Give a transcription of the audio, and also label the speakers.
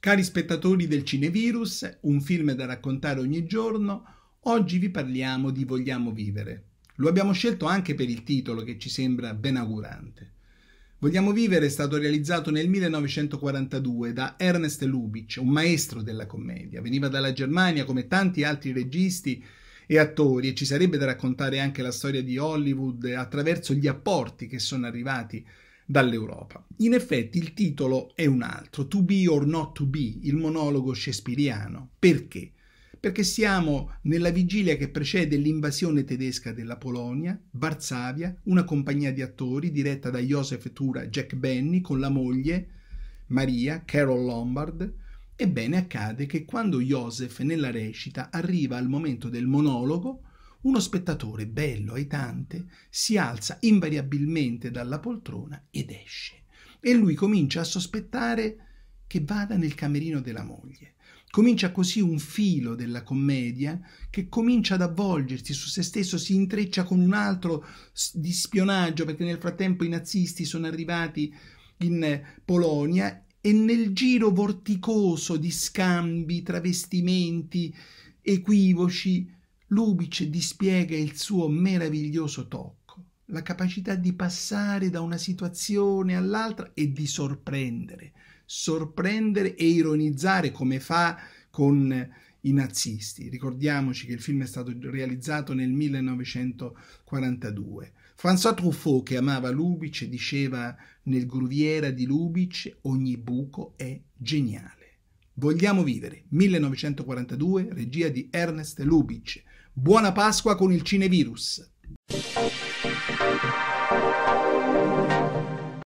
Speaker 1: Cari spettatori del Cinevirus, un film da raccontare ogni giorno, oggi vi parliamo di Vogliamo vivere. Lo abbiamo scelto anche per il titolo che ci sembra ben augurante. Vogliamo vivere è stato realizzato nel 1942 da Ernest Lubitsch, un maestro della commedia. Veniva dalla Germania come tanti altri registi e attori e ci sarebbe da raccontare anche la storia di Hollywood attraverso gli apporti che sono arrivati dall'Europa. In effetti il titolo è un altro, To Be or Not To Be, il monologo shakespeariano. Perché? Perché siamo nella vigilia che precede l'invasione tedesca della Polonia, Varsavia, una compagnia di attori diretta da Joseph Tura Jack Benny con la moglie Maria, Carol Lombard, Ebbene accade che quando Joseph nella recita arriva al momento del monologo, uno spettatore bello, aitante, si alza invariabilmente dalla poltrona ed esce. E lui comincia a sospettare che vada nel camerino della moglie. Comincia così un filo della commedia che comincia ad avvolgersi su se stesso, si intreccia con un altro di spionaggio perché nel frattempo i nazisti sono arrivati in eh, Polonia e nel giro vorticoso di scambi, travestimenti, equivoci, Lubic dispiega il suo meraviglioso tocco, la capacità di passare da una situazione all'altra e di sorprendere, sorprendere e ironizzare come fa con i nazisti. Ricordiamoci che il film è stato realizzato nel 1942. François Truffaut, che amava Lubic, diceva nel Gruviera di Lubic ogni buco è geniale. Vogliamo vivere, 1942, regia di Ernest Lubic. Buona Pasqua con il Cinevirus.